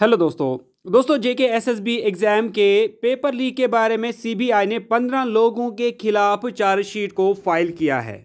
hello दोस्तों दोस्तों JK SSB exam के पेपर लीक के बारे में सीबीआई ने 15 लोगों के खिलाफ चार्जशीट को फाइल किया है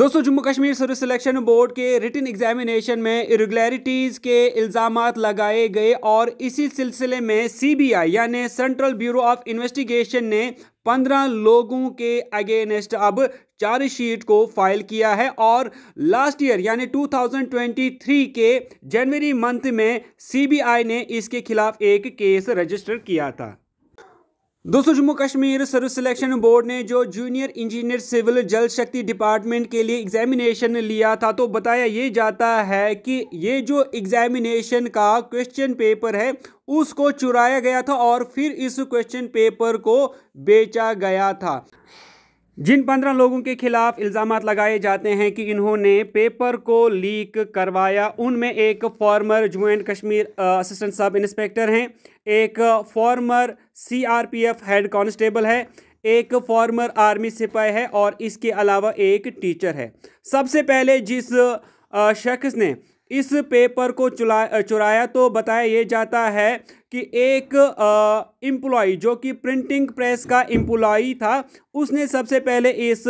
दोस्तों Jammu Kashmir service selection board के रिटर्न एग्जामिनेशन में इरेगुलरिटीज़ के इल्ज़ाम लगाए गए और इसी सिलसिले में सीबीआई यानी सेंट्रल ब्यूरो ऑफ इन्वेस्टिगेशन ने पंद्रह लोगों के अगेंस्ट अब चार्जशीट को फाइल किया है और लास्ट ईयर यानी 2023 के जनवरी मंथ में सीबीआई ने इसके खिलाफ एक केस रजिस्टर किया था दोस्तों Jammu Kashmir service selection board ने जो जूनियर इंजीनियर सिविल जल शक्ति डिपार्टमेंट के लिए एग्जामिनेशन लिया था तो बताया ये जाता है कि ये जो एग्जामिनेशन का क्वेश्चन पेपर है उसको चुराया गया था और फिर इस क्वेश्चन पेपर को बेचा गया था जिन पंद्रह लोगों के खिलाफ इल्ज़ाम लगाए जाते हैं कि इन्होंने पेपर को लीक करवाया उनमें एक former Jammu and Kashmir assistant sub inspector हैं एक फॉर्मर सीआरपीएफ हेड कांस्टेबल है एक फॉर्मर आर्मी सिपाही है और इसके अलावा एक टीचर है सबसे पहले जिस शख्स ने इस पेपर को चुला चुराया तो बताया ये जाता है कि एक एम्प्लॉय जो कि प्रिंटिंग प्रेस का एम्प्लॉय था उसने सबसे पहले इस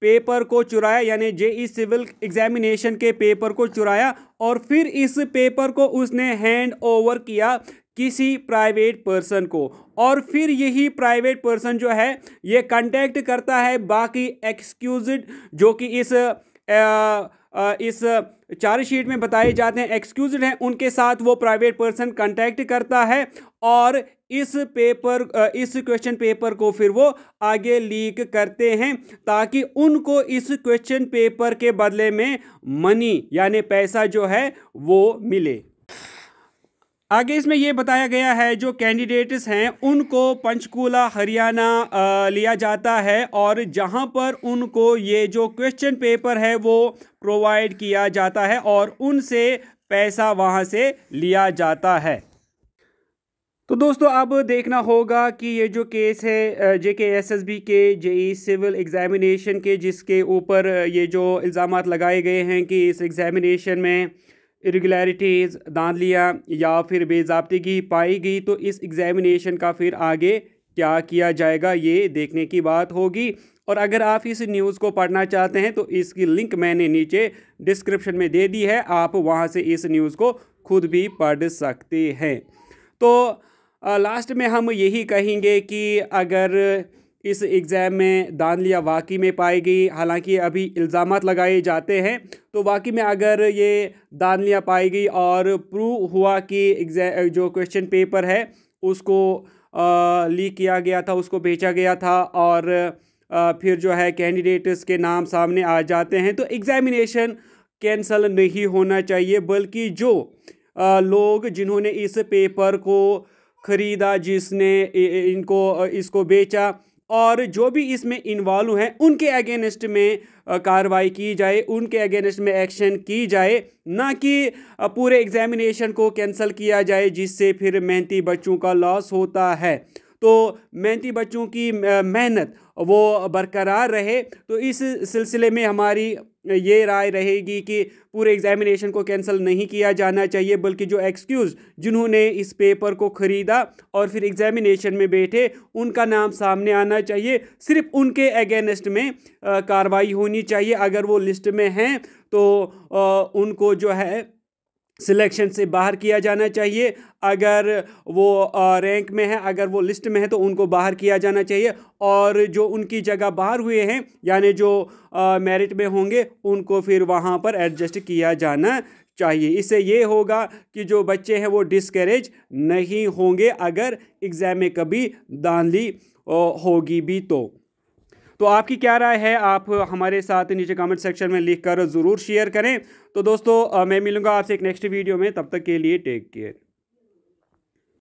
पेपर को चुराया यानी ई सिविल एग्जामिनेशन के पेपर को चुराया और फिर इस पेपर को उसने हैंड ओवर किया किसी प्राइवेट पर्सन को और फिर यही प्राइवेट पर्सन जो है ये कांटेक्ट करता है बाकी एक्सक्यूज जो कि इस आ, इस चार्जशीट में बताए जाते हैं एक्सक्यूज हैं उनके साथ वो प्राइवेट पर्सन कंटेक्ट करता है और इस पेपर इस क्वेश्चन पेपर को फिर वो आगे लीक करते हैं ताकि उनको इस क्वेश्चन पेपर के बदले में मनी यानी पैसा जो है वो मिले आगे इसमें यह बताया गया है जो कैंडिडेट्स हैं उनको पंचकूला हरियाणा लिया जाता है और जहां पर उनको ये जो क्वेश्चन पेपर है वो प्रोवाइड किया जाता है और उनसे पैसा वहां से लिया जाता है तो दोस्तों अब देखना होगा कि ये जो केस है जे के एस एस बी के जे ई सिविल एग्ज़ामिनेशन के जिसके ऊपर ये जो इल्ज़ाम लगाए गए हैं कि इस एग्ज़ामिनेशन में इरेगुलरिटीज़ दान लिया या फिर बेजाबतगी पाई गई तो इस एग्ज़ामिनेशन का फिर आगे क्या किया जाएगा ये देखने की बात होगी और अगर आप इस न्यूज़ को पढ़ना चाहते हैं तो इसकी लिंक मैंने नीचे डिस्क्रिप्शन में दे दी है आप वहाँ से इस न्यूज़ को खुद भी पढ़ सकते हैं तो लास्ट में हम यही कहेंगे कि अगर इस एग्ज़ाम में दान लिया वाकई में पाएगी हालांकि अभी इल्ज़ाम लगाए जाते हैं तो वाकई में अगर ये दान लिया पाएगी और प्रूव हुआ कि एग्ज़ाम जो क्वेश्चन पेपर है उसको लीक किया गया था उसको बेचा गया था और फिर जो है कैंडिडेट्स के नाम सामने आ जाते हैं तो एग्ज़ामिनेशन कैंसल नहीं होना चाहिए बल्कि जो लोग जिन्होंने इस पेपर को ख़रीदा जिसने इनको इसको बेचा और जो भी इसमें इन्वॉल्व हैं उनके अगेंस्ट में कार्रवाई की जाए उनके अगेंस्ट में एक्शन की जाए ना कि पूरे एग्जामिनेशन को कैंसिल किया जाए जिससे फिर मेहनती बच्चों का लॉस होता है तो मेहनती बच्चों की मेहनत वो बरकरार रहे तो इस सिलसिले में हमारी ये राय रहेगी कि पूरे एग्जामिनेशन को कैंसिल नहीं किया जाना चाहिए बल्कि जो एक्सक्यूज़ जिन्होंने इस पेपर को ख़रीदा और फिर एग्जामिनेशन में बैठे उनका नाम सामने आना चाहिए सिर्फ उनके अगेंस्ट में कार्रवाई होनी चाहिए अगर वो लिस्ट में हैं तो आ, उनको जो है सिलेक्शन से बाहर किया जाना चाहिए अगर वो रैंक में है अगर वो लिस्ट में है तो उनको बाहर किया जाना चाहिए और जो उनकी जगह बाहर हुए हैं यानी जो मेरिट में होंगे उनको फिर वहाँ पर एडजस्ट किया जाना चाहिए इससे ये होगा कि जो बच्चे हैं वो डिस्करेज नहीं होंगे अगर एग्ज़ाम में कभी दानली होगी भी तो तो आपकी क्या राय है आप हमारे साथ नीचे कमेंट सेक्शन में लिख ज़रूर शेयर करें तो दोस्तों मैं मिलूँगा आपसे एक नेक्स्ट वीडियो में तब तक के लिए टेक केयर